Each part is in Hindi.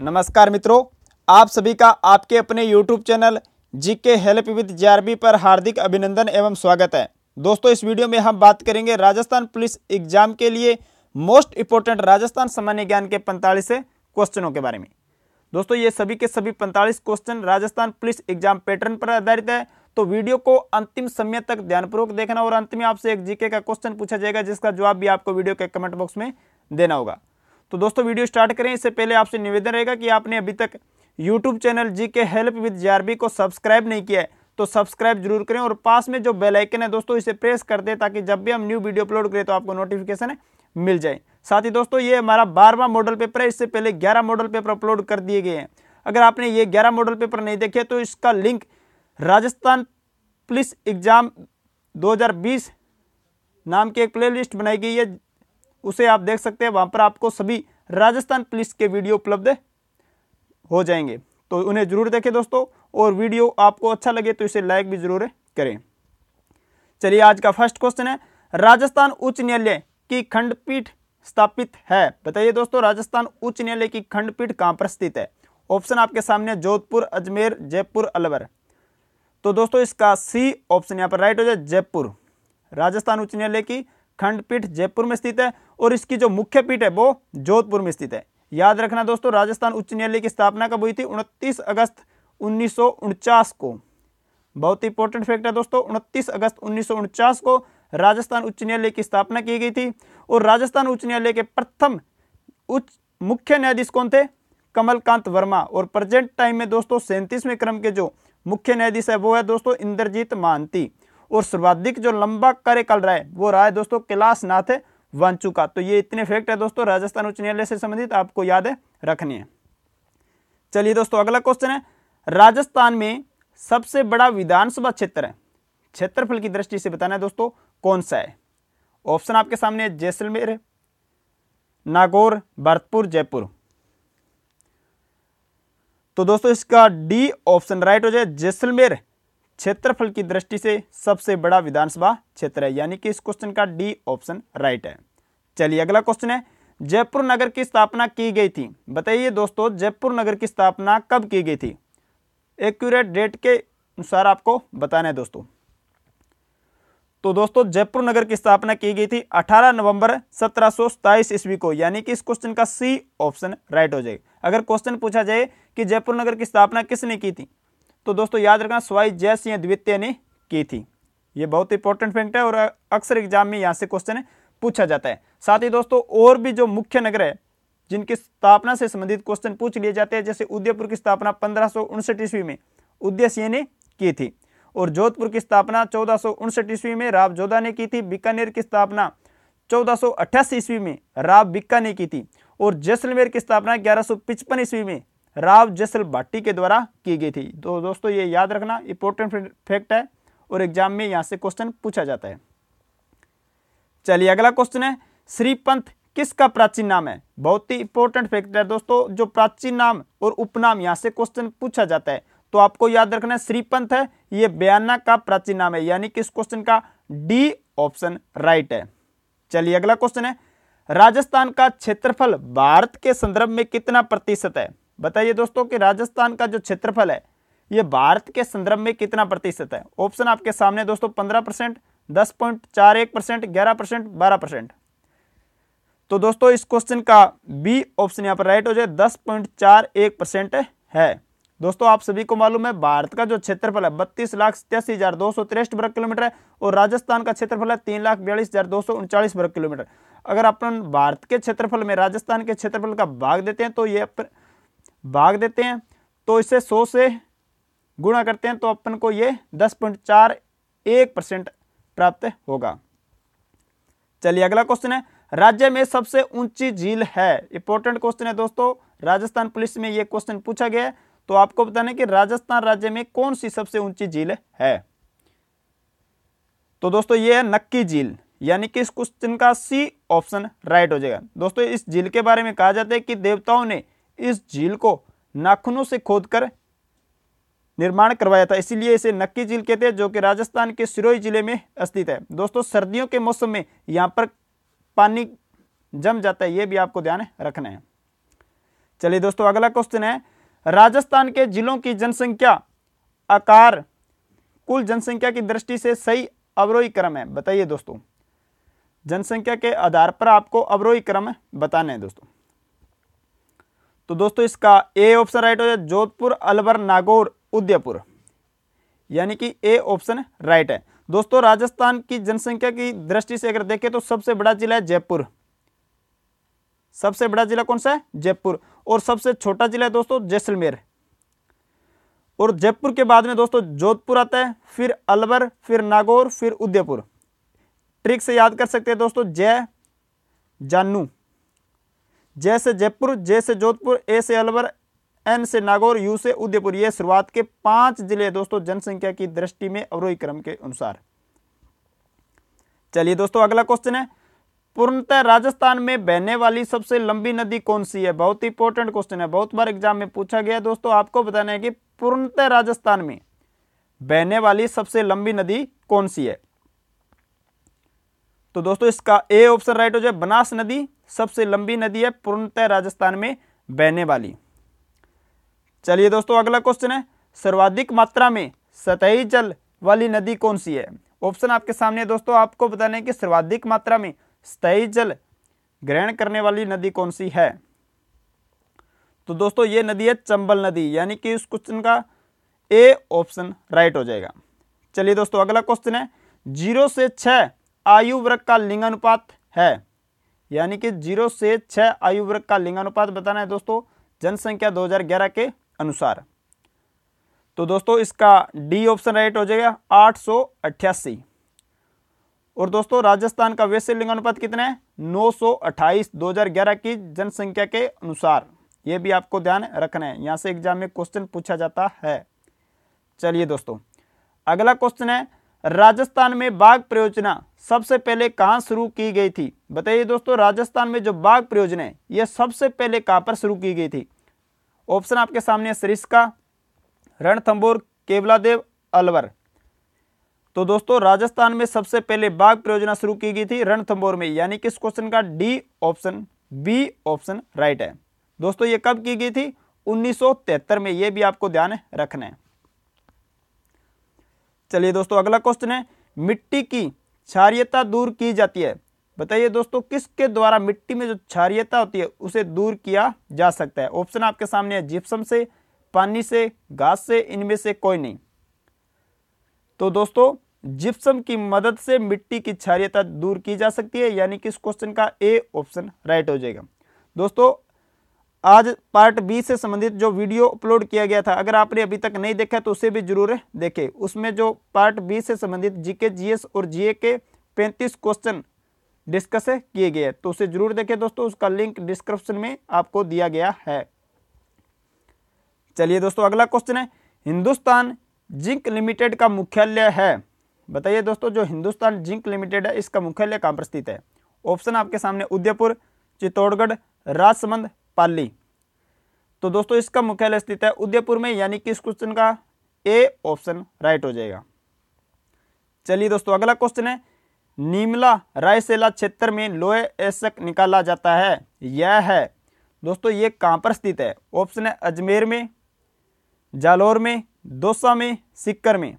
नमस्कार मित्रों आप सभी का आपके अपने यूट्यूब चैनल जी के हेल्प विद जे पर हार्दिक अभिनंदन एवं स्वागत है दोस्तों इस वीडियो में हम बात करेंगे राजस्थान पुलिस एग्जाम के लिए मोस्ट इंपोर्टेंट राजस्थान सामान्य ज्ञान के पैंतालीस क्वेश्चनों के बारे में दोस्तों ये सभी के सभी पैंतालीस question Rajasthan police exam pattern पर आधारित है तो वीडियो को अंतिम समय तक ध्यानपूर्वक देखना और अंत में आपसे एक जीके का क्वेश्चन पूछा जाएगा जिसका जवाब भी आपको वीडियो के कमेंट बॉक्स में देना होगा तो दोस्तों वीडियो स्टार्ट करें इससे पहले आपसे निवेदन रहेगा कि आपने अभी तक यूट्यूब चैनल जी के हेल्प विद जे को सब्सक्राइब नहीं किया है तो सब्सक्राइब जरूर करें और पास में जो बेल आइकन है दोस्तों इसे प्रेस कर दें ताकि जब भी हम न्यू वीडियो अपलोड करें तो आपको नोटिफिकेशन मिल जाए साथ ही दोस्तों ये हमारा बारहवा मॉडल पेपर है इससे पहले ग्यारह मॉडल पेपर अपलोड कर दिए गए हैं अगर आपने ये ग्यारह मॉडल पेपर नहीं देखे तो इसका लिंक राजस्थान पुलिस एग्जाम दो नाम की एक प्ले बनाई गई है उसे आप देख सकते हैं वहाँ पर आपको सभी राजस्थान पुलिस के वीडियो उपलब्ध हो जाएंगे तो उन्हें ज़रूर देखें दोस्तों और वीडियो आपको अच्छा लगे तो इसे लाइक भी ज़रूर करें चलिए आज का फर्स्ट क्वेश्चन है राजस्थान उच्च न्यायालय की खंडपीठ स्थापित है बताइए दोस्तों राजस्थान उच्च न्यायालय की खंडपीठ कहाँ पर स्थित है ऑप्शन आपके सामने जोधपुर अजमेर जयपुर अलवर तो दोस्तों इसका सी ऑप्शन यहाँ पर राइट हो जाए जयपुर राजस्थान उच्च न्यायालय की खंडपीठ जयपुर में स्थित है और इसकी जो मुख्य पीठ है वो जोधपुर में स्थित है याद रखना दोस्तों राजस्थान उच्च न्यायालय की स्थापना कब हुई थी उनतीस अगस्त उन्नीस को बहुत इंपॉर्टेंट फैक्ट है दोस्तों उनतीस अगस्त उन्नीस को राजस्थान उच्च न्यायालय की स्थापना की गई थी और राजस्थान उच्च न्यायालय के प्रथम उच्च मुख्य न्यायाधीश कौन थे कमलकांत वर्मा और प्रेजेंट टाइम में दोस्तों सैंतीसवें क्रम के जो मुख्य न्यायाधीश है वो है दोस्तों इंद्रजीत मानती और सर्वाधिक जो लंबा कार्यकाल रहा है वो रहा है दोस्तों कैलाश नाथ वंचू का तो ये इतने फैक्ट है दोस्तों राजस्थान उच्च न्यायालय से संबंधित आपको याद रखनी है चलिए दोस्तों अगला क्वेश्चन है राजस्थान में सबसे बड़ा विधानसभा क्षेत्र है क्षेत्रफल की दृष्टि से बताना है दोस्तों कौन सा है ऑप्शन आपके सामने है जैसलमेर नागौर भरतपुर जयपुर तो दोस्तों इसका डी ऑप्शन राइट हो जाए जैसलमेर क्षेत्रफल की दृष्टि से सबसे बड़ा विधानसभा क्षेत्र है यानी कि इस क्वेश्चन का डी ऑप्शन राइट है चलिए अगला क्वेश्चन है जयपुर नगर की स्थापना की गई थी बताइए दोस्तों जयपुर नगर की स्थापना कब की गई थी एक्यूरेट डेट के अनुसार आपको बताना है दोस्तों तो दोस्तों जयपुर नगर की स्थापना की गई थी 18 नवंबर सत्रह ईस्वी को यानी कि इस क्वेश्चन का सी ऑप्शन राइट हो जाएगा अगर क्वेश्चन पूछा जाए कि जयपुर नगर की स्थापना किसने की थी तो दोस्तों याद रखना स्वाई जयसिंह द्वितीय ने की थी ये बहुत इंपॉर्टेंट फैक्ट है और अक्सर एग्जाम में यहाँ से क्वेश्चन पूछा जाता है साथ ही दोस्तों और भी जो मुख्य नगर है जिनकी स्थापना से संबंधित क्वेश्चन पूछ लिए जाते हैं जैसे उदयपुर की स्थापना पंद्रह सौ ईस्वी में उदय सिंह ने की थी और जोधपुर की स्थापना चौदह ईस्वी में राव जोधा ने की थी बीकानेर की स्थापना चौदह ईस्वी में राव बिक्का ने की थी और जैसलमेर की स्थापना ग्यारह ईस्वी में राव जसल भाटी के द्वारा की गई थी तो दोस्तों ये याद रखना इंपॉर्टेंट फैक्ट है और एग्जाम में यहाँ से क्वेश्चन पूछा जाता है चलिए अगला क्वेश्चन है श्रीपंथ किसका प्राचीन नाम है बहुत ही इंपॉर्टेंट फैक्ट है दोस्तों जो प्राचीन नाम और उपनाम यहाँ से क्वेश्चन पूछा जाता है तो आपको याद रखना है श्रीपंथ है ये बयाना का प्राचीन नाम है यानी किस क्वेश्चन का डी ऑप्शन राइट है चलिए अगला क्वेश्चन है राजस्थान का क्षेत्रफल भारत के संदर्भ में कितना प्रतिशत है बताइए दोस्तों कि राजस्थान का जो क्षेत्रफल है ये भारत के संदर्भ में कितना प्रतिशत है ऑप्शन आपके सामने दोस्तों पंद्रह परसेंट दस पॉइंट चार एक परसेंट ग्यारह परसेंट बारह परसेंट तो दोस्तों इस क्वेश्चन का बी ऑप्शन यहाँ पर राइट हो जाए दस पॉइंट चार एक परसेंट है दोस्तों आप सभी को मालूम है भारत का जो क्षेत्रफल है बत्तीस लाख सत्यासी हजार दो सौ तिरसठ वर्ग किलोमीटर है और राजस्थान का क्षेत्रफल है तीन लाख बयालीस हजार दो सौ उनचालीस वर्ग किलोमीटर अगर अपन भारत के क्षेत्रफल में राजस्थान के क्षेत्रफल का भाग देते हैं तो ये भाग देते हैं तो इसे सौ से गुणा करते हैं तो अपन को ये दस पॉइंट चार एक परसेंट प्राप्त होगा चलिए अगला क्वेश्चन है राज्य में सबसे ऊंची झील है इंपॉर्टेंट क्वेश्चन है दोस्तों राजस्थान पुलिस में यह क्वेश्चन पूछा गया है तो आपको बताने कि राजस्थान राज्य में कौन सी सबसे ऊंची झील है तो दोस्तों यह है नक्की झील यानी कि इस क्वेश्चन का सी ऑप्शन राइट हो जाएगा दोस्तों इस झील के बारे में कहा जाता है कि देवताओं ने इस झील को नाखूनों से खोदकर निर्माण करवाया था इसीलिए इसे नक्की झील कहते हैं जो कि राजस्थान के सिरोही जिले में स्थित है दोस्तों सर्दियों के मौसम में यहाँ पर पानी जम जाता है ये भी आपको ध्यान रखना है चलिए दोस्तों अगला क्वेश्चन है राजस्थान के जिलों की जनसंख्या आकार कुल जनसंख्या की दृष्टि से सही अवरोही क्रम है बताइए दोस्तों जनसंख्या के आधार पर आपको अवरोही क्रम बताना है दोस्तों तो दोस्तों इसका ए ऑप्शन राइट हो जाए जोधपुर अलवर नागौर उदयपुर यानी कि ए ऑप्शन राइट है दोस्तों राजस्थान की जनसंख्या की दृष्टि से अगर देखें तो सबसे बड़ा जिला है जयपुर सबसे बड़ा जिला कौन सा है जयपुर और सबसे छोटा जिला है दोस्तों जैसलमेर और जयपुर के बाद में दोस्तों जोधपुर आता है फिर अलवर फिर नागौर फिर उदयपुर ट्रिक से याद कर सकते हैं दोस्तों जय जानू जैसे जयपुर जैसे जोधपुर ए से अलवर एन से नागौर यू से उदयपुर ये शुरुआत के पांच जिले दोस्तों जनसंख्या की दृष्टि में अवरोही क्रम के अनुसार चलिए दोस्तों अगला क्वेश्चन है पूर्णतः राजस्थान में बहने वाली सबसे लंबी नदी कौन सी है बहुत इंपॉर्टेंट क्वेश्चन है बहुत बार एग्जाम में पूछा गया दोस्तों आपको बताना है कि पूर्णतः राजस्थान में बहने वाली सबसे लंबी नदी कौन सी है तो दोस्तों इसका ए ऑप्शन राइट हो जाए बनास नदी सबसे लंबी नदी है पूर्णतः राजस्थान में बहने वाली चलिए दोस्तों अगला क्वेश्चन है सर्वाधिक मात्रा में सतही जल वाली नदी कौन सी है ऑप्शन आपके सामने दोस्तों आपको बताने की सर्वाधिक मात्रा में सतही जल ग्रहण करने वाली नदी कौन सी है तो दोस्तों ये नदी है चंबल नदी यानी कि इस क्वेश्चन का ए ऑप्शन राइट हो जाएगा चलिए दोस्तों अगला क्वेश्चन है जीरो से छह आयु वर्ग का लिंगानुपात है यानी कि जीरो से छः आयु वर्ग का लिंगानुपात बताना है दोस्तों जनसंख्या 2011 के अनुसार तो दोस्तों इसका डी ऑप्शन राइट हो जाएगा आठ और दोस्तों राजस्थान का वैश्य लिंगानुपात कितना है 928 2011 की जनसंख्या के अनुसार ये भी आपको ध्यान रखना है यहाँ से एग्जाम में क्वेश्चन पूछा जाता है चलिए दोस्तों अगला क्वेश्चन है राजस्थान में बाघ परियोजना सबसे पहले कहाँ शुरू की गई थी बताइए दोस्तों राजस्थान में जो बाघ परियोजना है यह सबसे पहले कहाँ पर शुरू की गई थी ऑप्शन आपके सामने है सरिस्का रणथंबोर केवलादेव अलवर तो दोस्तों राजस्थान में सबसे पहले बाघ परियोजना शुरू की गई थी रणथंबोर में यानी कि इस क्वेश्चन का D option B option right है दोस्तों ये कब की गई थी 1973 में ये भी आपको ध्यान रखना है चलिए दोस्तों अगला क्वेश्चन है मिट्टी की क्षारियता दूर की जाती है बताइए दोस्तों किसके द्वारा मिट्टी में जो क्षारियता होती है उसे दूर किया जा सकता है ऑप्शन आपके सामने है जिप्सम से पानी से घास से इनमें से कोई नहीं तो दोस्तों जिप्सम की मदद से मिट्टी की क्षारियता दूर की जा सकती है यानी कि इस क्वेश्चन का ए ऑप्शन राइट हो जाएगा दोस्तों आज पार्ट बी से संबंधित जो वीडियो अपलोड किया गया था अगर आपने अभी तक नहीं देखा तो उसे भी जरूर देखें उसमें जो पार्ट बी से संबंधित जीके जीएस और जीए के पैंतीस क्वेश्चन डिस्कस किए गए तो उसे जरूर देखें दोस्तों उसका लिंक डिस्क्रिप्शन में आपको दिया गया है चलिए दोस्तों अगला क्वेश्चन है हिंदुस्तान जिंक लिमिटेड का मुख्यालय है बताइए दोस्तों जो हिंदुस्तान जिंक लिमिटेड है इसका मुख्यालय कहां पर स्थित है ऑप्शन आपके सामने उदयपुर चित्तौड़गढ़ राजसमंद पाली तो दोस्तों इसका मुख्यालय स्थित है उदयपुर में यानी कि इस क्वेश्चन का ए ऑप्शन राइट हो जाएगा चलिए दोस्तों अगला क्वेश्चन है नीमला रायसेला क्षेत्र में लोहे एसक निकाला जाता है यह है दोस्तों ये कहाँ पर स्थित है ऑप्शन है अजमेर में जालौर में दोसा में सिक्कर में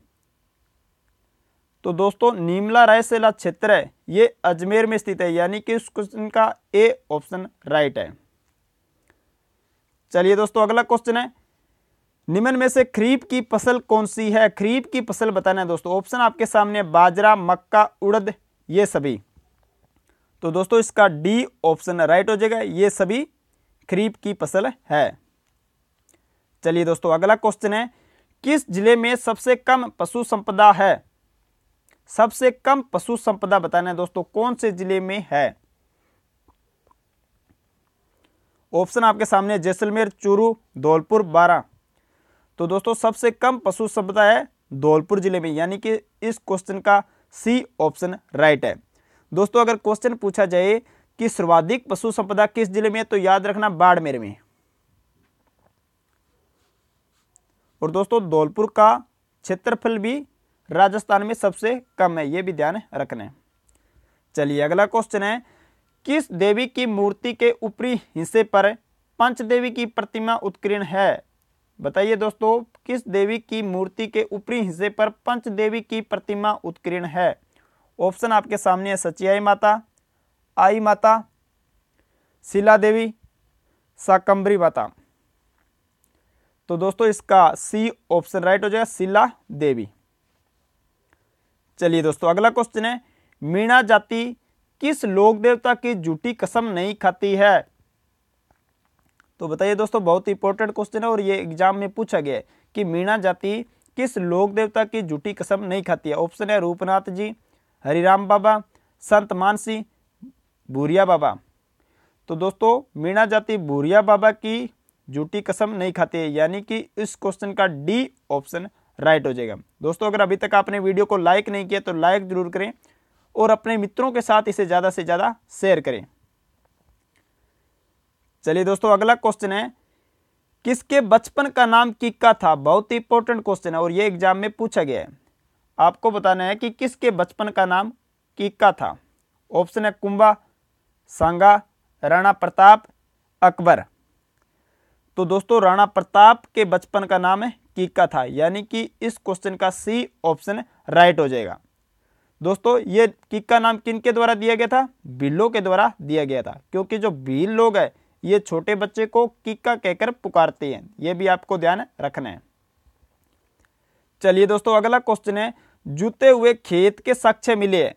तो दोस्तों नीमला रायसेला क्षेत्र है ये अजमेर में स्थित है यानी कि इस क्वेश्चन का ए ऑप्शन राइट है चलिए दोस्तों अगला क्वेश्चन है निम्न में से खरीफ की फसल कौन सी है खरीफ की फसल बताना है दोस्तों ऑप्शन आपके सामने बाजरा मक्का उड़द ये सभी तो दोस्तों इसका डी ऑप्शन राइट हो जाएगा ये सभी खरीफ की फसल है चलिए दोस्तों अगला क्वेश्चन है किस जिले में सबसे कम पशु संपदा है सबसे कम पशु संपदा बताना है दोस्तों कौन से जिले में है ऑप्शन आपके सामने जैसलमेर चूरू धौलपुर बारह तो दोस्तों सबसे कम पशु सभ्यता है धौलपुर जिले में यानी कि इस क्वेश्चन का सी ऑप्शन राइट है दोस्तों अगर क्वेश्चन पूछा जाए कि सर्वाधिक पशु संपदा किस जिले में है तो याद रखना बाड़मेर में और दोस्तों धौलपुर का क्षेत्रफल भी राजस्थान में सबसे कम है यह भी ध्यान रखना है चलिए अगला क्वेश्चन है किस देवी की मूर्ति के ऊपरी हिस्से पर पंचदेवी की प्रतिमा उत्कीर्ण है बताइए दोस्तों किस देवी की मूर्ति के ऊपरी हिस्से पर पंचदेवी की प्रतिमा उत्कीर्ण है ऑप्शन आपके सामने है सचियाई माता आई माता शिला देवी साकंबरी माता तो दोस्तों इसका सी ऑप्शन राइट हो जाएगा शिला देवी चलिए दोस्तों अगला क्वेश्चन है मीणा जाति किस लोक देवता की झूठी कसम नहीं खाती है तो बताइए दोस्तों बहुत इंपॉर्टेंट क्वेश्चन है और ये एग्जाम में पूछा गया है कि मीणा जाति किस लोक देवता की झूठी कसम नहीं खाती है ऑप्शन है रूपनाथ जी हरिराम बाबा संत मानसी भूरिया बाबा तो दोस्तों मीणा जाति भूरिया बाबा की झूठी कसम नहीं खाती है यानी कि इस क्वेश्चन का डी ऑप्शन राइट हो जाएगा दोस्तों अगर अभी तक आपने वीडियो को लाइक नहीं किया तो लाइक जरूर करें और अपने मित्रों के साथ इसे ज़्यादा से ज़्यादा शेयर करें चलिए दोस्तों अगला क्वेश्चन है किसके बचपन का नाम किक्का था बहुत ही इंपॉर्टेंट क्वेश्चन है और ये एग्जाम में पूछा गया है आपको बताना है कि किसके बचपन का नाम किक्का था ऑप्शन है कुंभा सांगा राणा प्रताप अकबर तो दोस्तों राणा प्रताप के बचपन का नाम है किक्का था यानी कि इस क्वेश्चन का सी ऑप्शन राइट हो जाएगा दोस्तों ये किक का नाम किन के द्वारा दिया गया था बिल्लो के द्वारा दिया गया था क्योंकि जो भील लोग है ये छोटे बच्चे को किक्का कहकर पुकारते हैं ये भी आपको ध्यान रखना है चलिए दोस्तों अगला क्वेश्चन है जूते हुए खेत के साक्ष्य मिले हैं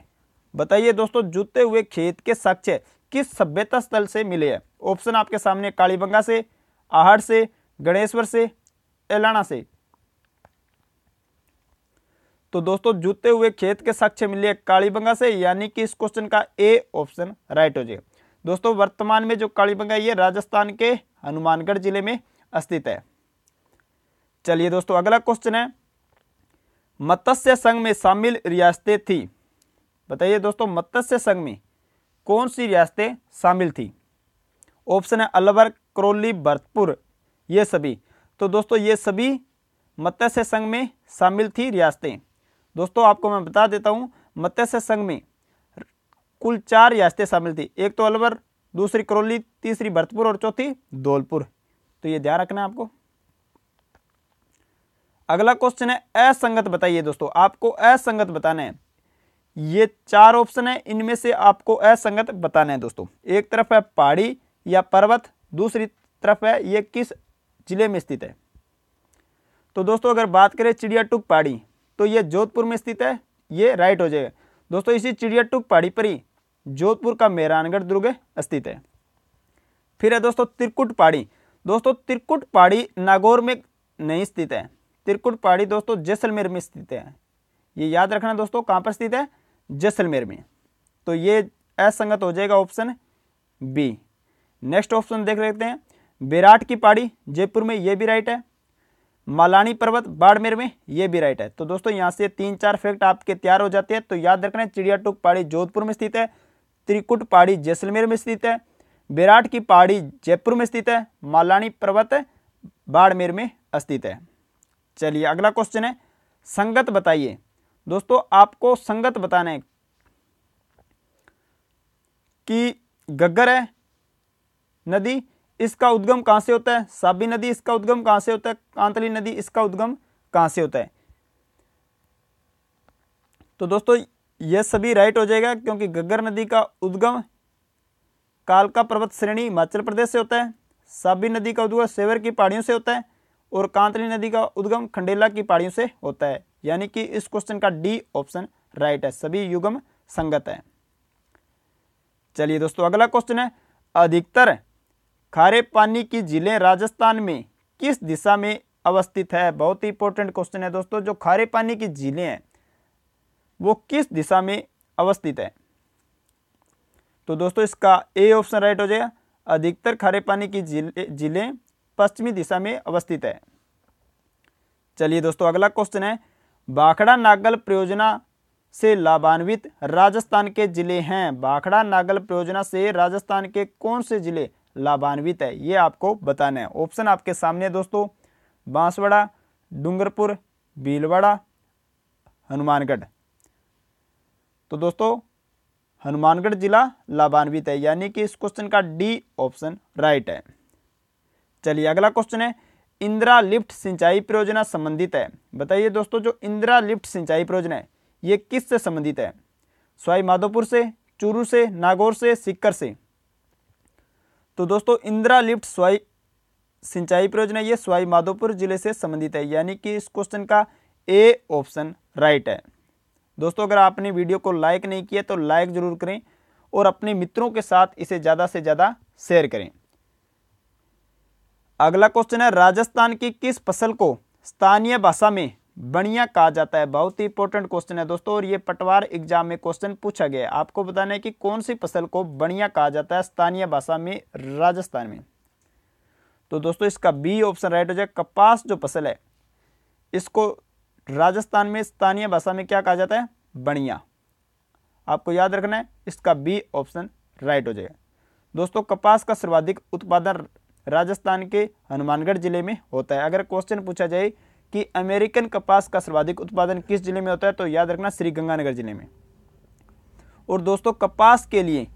बताइए दोस्तों जूते हुए खेत के साक्ष्य किस सभ्यता स्थल से मिले हैं ऑप्शन आपके सामने कालीबंगा से आहड़ से गणेश्वर से एलाना से तो दोस्तों जूते हुए खेत के साक्ष्य मिले कालीबंगा से यानी कि इस क्वेश्चन का ए ऑप्शन राइट हो जाएगा दोस्तों वर्तमान में जो कालीबंगा ये राजस्थान के हनुमानगढ़ जिले में स्थित है चलिए दोस्तों अगला क्वेश्चन है मत्स्य संघ में शामिल रियासतें थी बताइए दोस्तों मत्स्य संघ में कौन सी रियासतें शामिल थी ऑप्शन है अलवर करौली भरतपुर ये सभी तो दोस्तों ये सभी मत्स्य संघ में शामिल थी रियासतें दोस्तों आपको मैं बता देता हूँ मत्स्य संघ में कुल चार रियासतें शामिल थी एक तो अलवर दूसरी करौली तीसरी भरतपुर और चौथी धौलपुर तो ये ध्यान रखना है आपको अगला क्वेश्चन है असंगत बताइए दोस्तों आपको असंगत बताना है ये चार ऑप्शन है इनमें से आपको असंगत बताना है दोस्तों एक तरफ है पहाड़ी या पर्वत दूसरी तरफ है ये किस जिले में स्थित है तो दोस्तों अगर बात करें चिड़ियाटुक पहाड़ी तो ये जोधपुर में स्थित है ये राइट हो जाएगा दोस्तों इसी चिड़िया टुक पहाड़ी पर ही जोधपुर का मेहरानगढ़ दुर्ग स्थित है फिर है दोस्तों त्रिकुट पहाड़ी दोस्तों त्रिकुट पहाड़ी नागौर में नहीं स्थित है त्रिकुट पहाड़ी दोस्तों जैसलमेर में स्थित है ये याद रखना दोस्तों कहाँ पर स्थित है जैसलमेर में तो ये असंगत हो जाएगा ऑप्शन बी नेक्स्ट ऑप्शन देख लेते हैं विराट की पहाड़ी जयपुर में ये भी राइट है मालानी पर्वत बाड़मेर में ये भी राइट है तो दोस्तों यहाँ से तीन चार फैक्ट आपके तैयार हो जाते हैं तो याद रखना चिड़िया टूक पहाड़ी जोधपुर में स्थित है त्रिकुट पहाड़ी जैसलमेर में स्थित है विराट की पहाड़ी जयपुर में स्थित है मालानी पर्वत बाड़मेर में स्थित है चलिए अगला क्वेश्चन है संगत बताइए दोस्तों आपको संगत बताना है कि गग्गर है नदी इसका उद्गम कहाँ से होता है साबी नदी इसका उद्गम कहाँ से होता है कांतली नदी इसका उद्गम कहाँ से होता है तो दोस्तों ये सभी राइट हो जाएगा क्योंकि गग्गर नदी का उद्गम कालका पर्वत श्रेणी हिमाचल प्रदेश से होता है साबी नदी का उद्गम सेवर की पहाड़ियों से होता है और कांतली नदी का उद्गम खंडेला की पहाड़ियों से होता है यानी कि इस क्वेश्चन का डी ऑप्शन राइट है सभी युगम संगत है चलिए दोस्तों अगला क्वेश्चन है अधिकतर खारे पानी की झीलें राजस्थान में किस दिशा में अवस्थित है बहुत ही इंपॉर्टेंट क्वेश्चन है दोस्तों जो खारे पानी की झीलें हैं वो किस दिशा में अवस्थित है तो दोस्तों इसका ए ऑप्शन राइट हो जाएगा अधिकतर खारे पानी की झीलें पश्चिमी दिशा में अवस्थित है चलिए दोस्तों अगला क्वेश्चन है बाखड़ा नागल परियोजना से लाभान्वित राजस्थान के जिले हैं बाखड़ा नागल परियोजना से राजस्थान के कौन से जिले लाभान्वित है ये आपको बताना है ऑप्शन आपके सामने दोस्तों बांसवाड़ा डूंगरपुर भीलवाड़ा हनुमानगढ़ तो दोस्तों हनुमानगढ़ जिला लाभान्वित है यानी कि इस क्वेश्चन का डी ऑप्शन राइट है चलिए अगला क्वेश्चन है इंदिरा लिफ्ट सिंचाई परियोजना संबंधित है बताइए दोस्तों जो इंदिरा लिफ्ट सिंचाई परियोजना है ये किस से संबंधित है स्वाई माधोपुर से चूरू से नागौर से सिक्कर से तो दोस्तों इंदिरा लिफ्ट स्वाई सिंचाई परियोजना ये स्वाई माधोपुर जिले से संबंधित है यानी कि इस क्वेश्चन का ए ऑप्शन राइट है दोस्तों अगर आपने वीडियो को लाइक नहीं किया तो लाइक ज़रूर करें और अपने मित्रों के साथ इसे ज़्यादा से ज़्यादा शेयर करें अगला क्वेश्चन है राजस्थान की किस फसल को स्थानीय भाषा में बढ़िया कहा जाता है बहुत ही इंपॉर्टेंट क्वेश्चन है दोस्तों और ये पटवार एग्जाम में क्वेश्चन पूछा गया आपको बताना है कि कौन सी फसल को बढ़िया कहा जाता है स्थानीय भाषा में राजस्थान में तो दोस्तों इसका बी ऑप्शन राइट हो जाए कपास जो फसल है इसको राजस्थान में स्थानीय भाषा में क्या कहा जाता है बढ़िया आपको याद रखना है इसका बी ऑप्शन राइट हो जाएगा दोस्तों कपास का सर्वाधिक उत्पादन राजस्थान के हनुमानगढ़ जिले में होता है अगर क्वेश्चन पूछा जाए कि अमेरिकन कपास का सर्वाधिक उत्पादन किस जिले में होता है तो याद रखना श्रीगंगानगर जिले में और दोस्तों कपास के लिए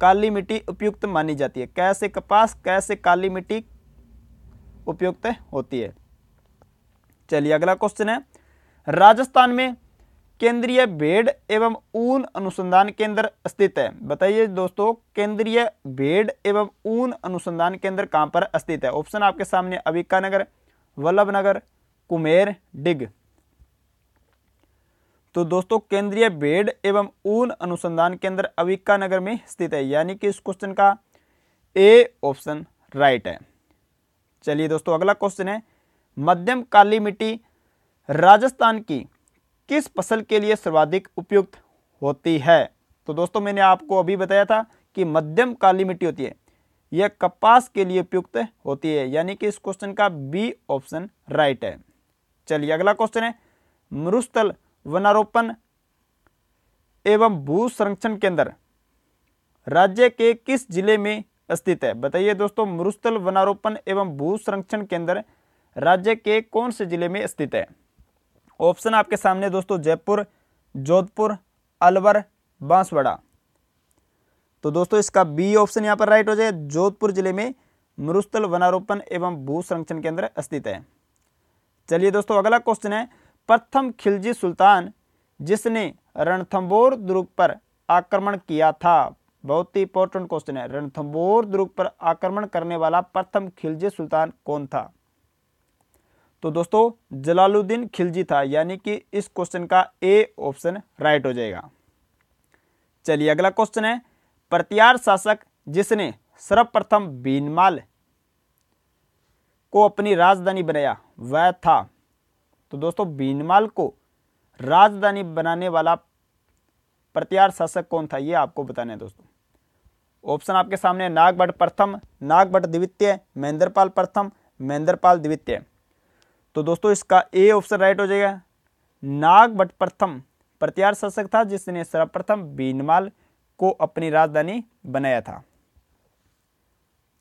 काली मिट्टी उपयुक्त मानी जाती है कैसे कपास कैसे काली मिट्टी उपयुक्त होती है चलिए अगला क्वेश्चन है राजस्थान में केंद्रीय भेड़ एवं ऊन अनुसंधान केंद्र स्थित है बताइए दोस्तों केंद्रीय भेड़ एवं ऊन अनुसंधान केंद्र कहां पर स्थित है ऑप्शन आपके सामने अबिकानगर नगर वल्लभ नगर कुमेर डिग तो दोस्तों केंद्रीय भेड़ एवं ऊन अनुसंधान केंद्र अविका नगर में स्थित है यानी कि इस क्वेश्चन का ए ऑप्शन राइट है चलिए दोस्तों अगला क्वेश्चन है मध्यम काली मिट्टी राजस्थान की किस फसल के लिए सर्वाधिक उपयुक्त होती है तो दोस्तों मैंने आपको अभी बताया था कि मध्यम काली मिट्टी होती है यह कपास के लिए उपयुक्त होती है यानी कि इस क्वेश्चन का बी ऑप्शन राइट है चलिए अगला क्वेश्चन है मरुस्थल वनारोपण एवं भू संरक्षण केंद्र राज्य के किस जिले में स्थित है बताइए दोस्तों मरुस्थल वनारोपण एवं भू संरक्षण केंद्र राज्य के कौन से जिले में स्थित है ऑप्शन आपके सामने दोस्तों जयपुर जोधपुर अलवर बांसवाड़ा तो दोस्तों इसका बी ऑप्शन यहां पर राइट हो जाए जोधपुर जिले में मरुस्थल वनारोपण एवं भू संरक्षण केंद्र स्थित है चलिए दोस्तों अगला क्वेश्चन है प्रथम खिलजी सुल्तान जिसने रणथम्बोर दुर्ग पर आक्रमण किया था बहुत ही इंपॉर्टेंट क्वेश्चन है रणथम्बोर दुर्ग पर आक्रमण करने वाला प्रथम खिलजी सुल्तान कौन था तो दोस्तों जलालुद्दीन खिलजी था यानी कि इस क्वेश्चन का ए ऑप्शन राइट हो जाएगा चलिए अगला क्वेश्चन है प्रत्यार शासक जिसने सर्वप्रथम बीनमाल को अपनी राजधानी बनाया वह था तो दोस्तों बीनमाल को राजधानी बनाने वाला प्रत्यार शासक कौन था ये आपको बताना है दोस्तों ऑप्शन आपके सामने नागभट प्रथम नागभट द्वितीय महेंद्रपाल प्रथम महेंद्रपाल द्वितीय तो दोस्तों इसका ए ऑप्शन राइट हो जाएगा नागभट प्रथम प्रत्यार शासक था जिसने सर्वप्रथम बीनमाल को अपनी राजधानी बनाया था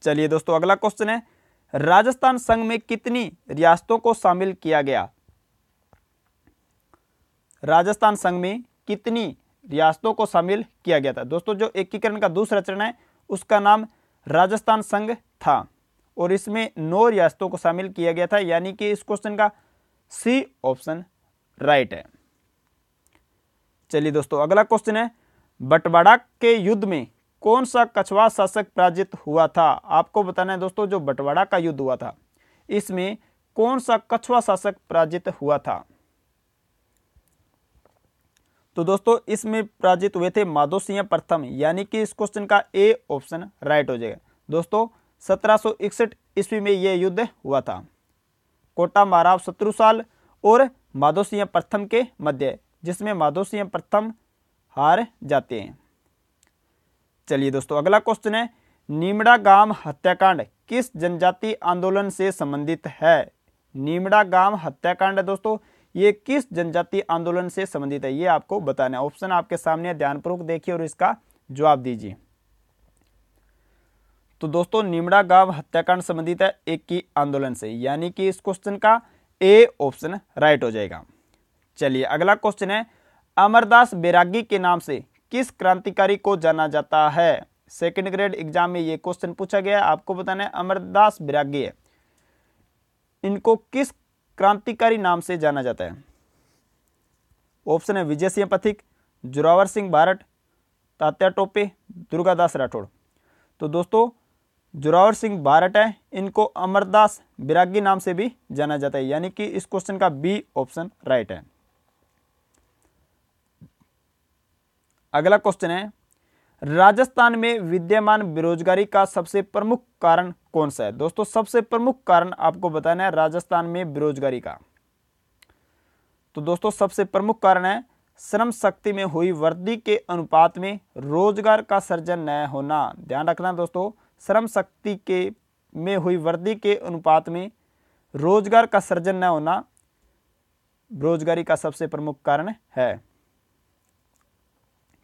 चलिए दोस्तों अगला क्वेश्चन है राजस्थान संघ में कितनी रियासतों को शामिल किया गया राजस्थान संघ में कितनी रियासतों को शामिल किया गया था दोस्तों जो एकीकरण का दूसरा चरण है उसका नाम राजस्थान संघ था और इसमें नौ रियासतों को शामिल किया गया था यानी कि इस क्वेश्चन का सी ऑप्शन राइट है चलिए दोस्तों अगला क्वेश्चन है बटवाड़ा के युद्ध में कौन सा कछवा शासक पराजित हुआ था आपको बताना है दोस्तों जो बंटवाड़ा का युद्ध हुआ था इसमें कौन सा कछवा शासक पराजित हुआ था तो दोस्तों इसमें पराजित हुए थे माधो सिंह प्रथम यानी कि इस क्वेश्चन का ए ऑप्शन राइट हो जाएगा दोस्तों सत्रह ईस्वी में यह युद्ध हुआ था कोटा महाराव शत्रु साल और माधो सिंह प्रथम के मध्य जिसमें माधो सिंह प्रथम हार जाते हैं चलिए दोस्तों अगला क्वेश्चन है नीमड़ा गांव हत्याकांड किस जनजाति आंदोलन से संबंधित है नीमड़ा गांव हत्याकांड है दोस्तों ये किस जनजाति आंदोलन से संबंधित है ये आपको बताना है ऑप्शन आपके सामने ध्यानपूर्वक देखिए और इसका जवाब दीजिए तो दोस्तों निमड़ा गांव हत्याकांड संबंधित है एक की आंदोलन से यानी कि इस क्वेश्चन का ए ऑप्शन राइट हो जाएगा चलिए अगला क्वेश्चन है अमरदास बैरागी के नाम से किस क्रांतिकारी को जाना जाता है सेकंड ग्रेड एग्जाम में ये क्वेश्चन पूछा गया आपको बताना है अमरदास बिराग्य इनको किस क्रांतिकारी नाम से जाना जाता है ऑप्शन है विजय सिंह पथिक जोरावर सिंह भारत तात्या टोपे दुर्गादास राठौड़ तो दोस्तों जोरावर सिंह भारत है इनको अमरदास बिरागी नाम से भी जाना जाता है यानी कि इस क्वेश्चन का बी ऑप्शन राइट है अगला क्वेश्चन है राजस्थान में विद्यमान बेरोजगारी का सबसे प्रमुख कारण कौन सा है दोस्तों सबसे प्रमुख कारण आपको बताना है राजस्थान में बेरोजगारी का तो दोस्तों सबसे प्रमुख कारण है श्रम शक्ति में हुई वृद्धि के अनुपात में रोजगार का सर्जन न होना ध्यान रखना दोस्तों श्रम शक्ति के में हुई वृद्धि के अनुपात में रोजगार का सर्जन न होना बेरोजगारी का सबसे प्रमुख कारण है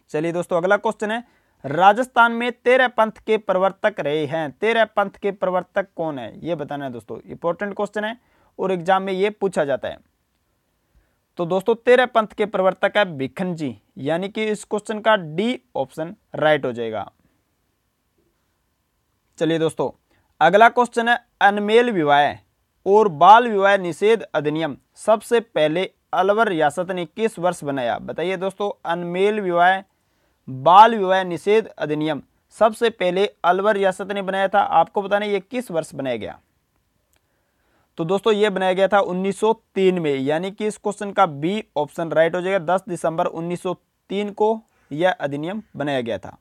चलिए दोस्तों अगला क्वेश्चन है राजस्थान में तेरह पंथ के प्रवर्तक रहे हैं तेरह पंथ के प्रवर्तक कौन है ये बताना है दोस्तों इंपॉर्टेंट क्वेश्चन है और एग्जाम में ये पूछा जाता है तो दोस्तों तेरह पंथ के प्रवर्तक है भिखन जी यानी कि इस क्वेश्चन का डी ऑप्शन राइट हो जाएगा चलिए दोस्तों अगला क्वेश्चन है अनमेल विवाह और बाल विवाह निषेध अधिनियम सबसे पहले अलवर रियासत ने किस वर्ष बनाया बताइए दोस्तों अनमेल विवाह बाल विवाह निषेध अधिनियम सबसे पहले अलवर रियासत ने बनाया था आपको बताने ये किस वर्ष बनाया गया तो दोस्तों ये बनाया गया था 1903 में यानी कि इस क्वेश्चन का बी ऑप्शन राइट हो जाएगा 10 दिसंबर 1903 को यह अधिनियम बनाया गया था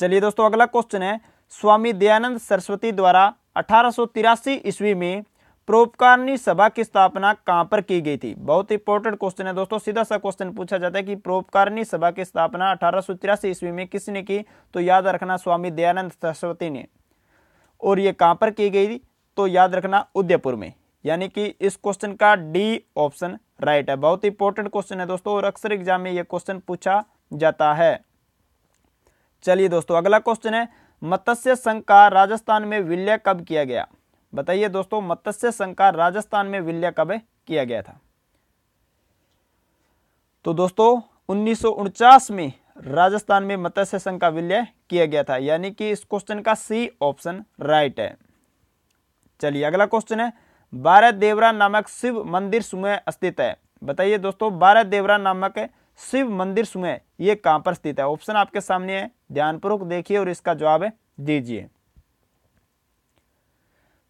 चलिए दोस्तों अगला क्वेश्चन है स्वामी दयानंद सरस्वती द्वारा अठारह ईस्वी में परोपकारिणी सभा की स्थापना कहां पर की गई थी बहुत इंपॉर्टेंट क्वेश्चन है दोस्तों सीधा सा क्वेश्चन पूछा जाता है कि परोपकारिणी सभा की स्थापना अठारह ईस्वी में किसने की तो याद रखना स्वामी दयानंद सरस्वती ने और ये कहां पर की गई थी तो याद रखना उदयपुर में यानी कि इस क्वेश्चन का डी ऑप्शन राइट है बहुत इंपॉर्टेंट क्वेश्चन है दोस्तों और अक्सर एग्जाम में यह क्वेश्चन पूछा जाता है चलिए दोस्तों अगला क्वेश्चन है मत्स्य संघ का राजस्थान में विलय कब किया गया बताइए दोस्तों मत्स्य संघ का राजस्थान में विलय कब किया गया था तो दोस्तों उन्नीस में राजस्थान में मत्स्य संघ का विलय किया गया था यानी कि इस क्वेश्चन का सी ऑप्शन राइट है चलिए अगला क्वेश्चन है बारह देवरा नामक शिव मंदिर सुमय स्थित है बताइए दोस्तों बारह देवरा नामक शिव मंदिर सुमय ये कहां पर स्थित है ऑप्शन आपके सामने है ध्यानपूर्वक देखिए और इसका जवाब है दीजिए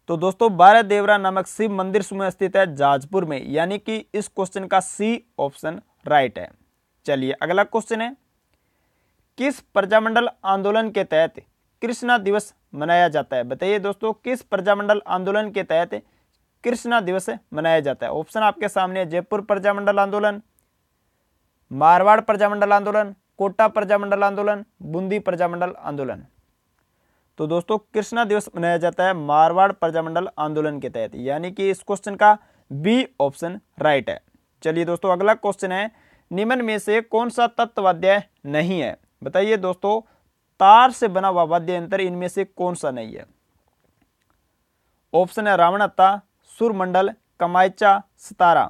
तो दोस्तों बारह देवरा नामक शिव मंदिर में स्थित है जाजपुर में यानी कि इस क्वेश्चन का सी ऑप्शन राइट है चलिए अगला क्वेश्चन है किस प्रजामंडल आंदोलन के तहत कृष्णा दिवस मनाया जाता है बताइए दोस्तों किस प्रजामंडल आंदोलन के तहत कृष्णा दिवस मनाया जाता है ऑप्शन आपके सामने जयपुर प्रजामंडल आंदोलन मारवाड़ प्रजामंडल आंदोलन कोटा प्रजामंडल आंदोलन बूंदी प्रजामंडल आंदोलन तो दोस्तों कृष्णा दिवस मनाया जाता है मारवाड़ प्रजामंडल आंदोलन के तहत यानी कि इस क्वेश्चन का बी ऑप्शन राइट है चलिए दोस्तों अगला क्वेश्चन है निम्न में से कौन सा तत्ववाद्य नहीं है बताइए दोस्तों तार से बना हुआ वाद्य यंत्र इनमें से कौन सा नहीं है ऑप्शन है रावणत्ता सुरमंडल कमायचा सतारा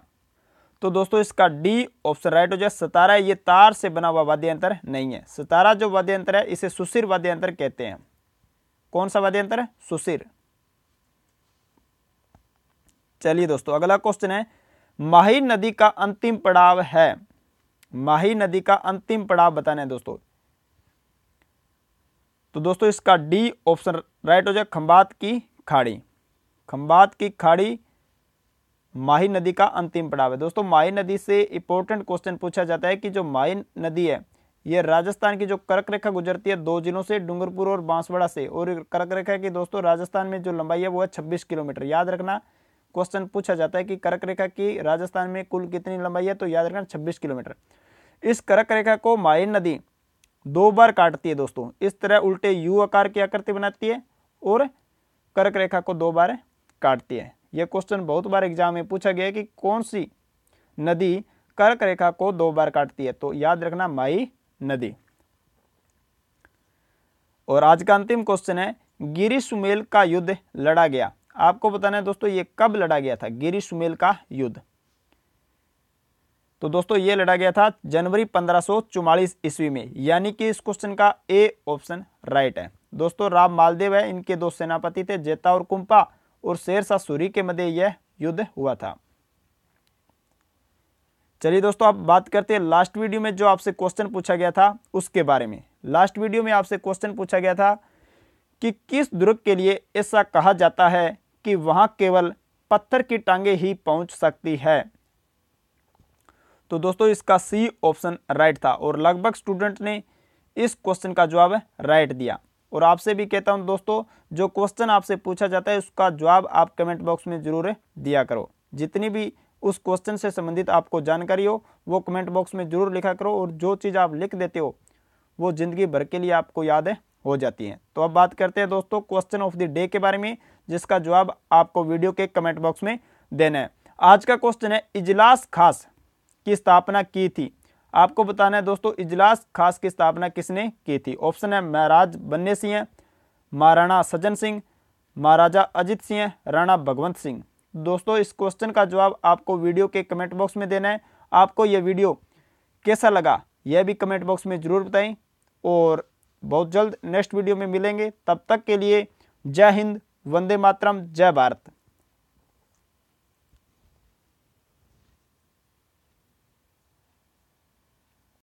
तो दोस्तों इसका डी ऑप्शन राइट हो जाए सतारा ये तार से बना हुआ वाद्य यंत्र नहीं है सतारा जो वाद्य यंत्र है इसे सुशीर वाद्य यंत्र कहते हैं कौन सा वाद्य यंत्र है चलिए दोस्तों अगला क्वेश्चन है माही नदी का अंतिम पड़ाव है माही नदी का अंतिम पड़ाव बताना है दोस्तों तो दोस्तों इसका डी ऑप्शन राइट हो जाए खंबात की खाड़ी खंबात की खाड़ी माही नदी का अंतिम पड़ाव है दोस्तों माही नदी से इंपॉर्टेंट क्वेश्चन पूछा जाता है कि जो माही नदी है ये राजस्थान की जो कर्क रेखा गुजरती है दो जिलों से डूंगरपुर और बांसवाड़ा से और कर्क रेखा की दोस्तों राजस्थान में जो लंबाई है वो है छब्बीस किलोमीटर याद रखना क्वेश्चन पूछा जाता है कि कर्क रेखा की राजस्थान में कुल कितनी लंबाई है तो याद रखना छब्बीस किलोमीटर इस कर्क रेखा को मायन नदी दो बार काटती है दोस्तों इस तरह उल्टे यू आकार की आकृति बनाती है और कर्क रेखा को दो बार काटती है यह क्वेश्चन बहुत बार एग्जाम में पूछा गया है कि कौन सी नदी कर्क रेखा को दो बार काटती है तो याद रखना माई नदी और आज का अंतिम क्वेश्चन है गिरी सुमेल का युद्ध लड़ा गया आपको बताना है दोस्तों ये कब लड़ा गया था गिरी सुमेल का युद्ध तो दोस्तों ये लड़ा गया था जनवरी पंद्रह ईस्वी में यानी कि इस क्वेश्चन का ए ऑप्शन राइट है दोस्तों राम मालदेव है इनके दो सेनापति थे जेता और कुंपा और शेरशाह सूरी के मध्य यह युद्ध हुआ था चलिए दोस्तों आप बात करते हैं लास्ट वीडियो में जो आपसे क्वेश्चन पूछा गया था उसके बारे में लास्ट वीडियो में आपसे क्वेश्चन पूछा गया था कि किस दुर्ग के लिए ऐसा कहा जाता है कि वहाँ केवल पत्थर की टांगे ही पहुँच सकती है तो दोस्तों इसका सी ऑप्शन राइट था और लगभग स्टूडेंट ने इस क्वेश्चन का जवाब राइट दिया और आपसे भी कहता हूं दोस्तों जो क्वेश्चन आपसे पूछा जाता है उसका जवाब आप कमेंट बॉक्स में ज़रूर दिया करो जितनी भी उस क्वेश्चन से संबंधित आपको जानकारी हो वो कमेंट बॉक्स में ज़रूर लिखा करो और जो चीज़ आप लिख देते हो वो ज़िंदगी भर के लिए आपको याद है हो जाती है तो अब बात करते हैं दोस्तों क्वेश्चन ऑफ द डे के बारे में जिसका जवाब आपको वीडियो के कमेंट बॉक्स में देना है आज का क्वेश्चन है इजलास खास की स्थापना की थी आपको बताना है दोस्तों इजलास खास की स्थापना किसने की थी ऑप्शन है महाराज बन्ने सिंह महाराणा सज्जन सिंह महाराजा अजित सिंह राणा भगवंत सिंह दोस्तों इस क्वेश्चन का जवाब आपको वीडियो के कमेंट बॉक्स में देना है आपको यह वीडियो कैसा लगा यह भी कमेंट बॉक्स में ज़रूर बताएं और बहुत जल्द नेक्स्ट वीडियो में मिलेंगे तब तक के लिए जय हिंद वंदे मातरम जय भारत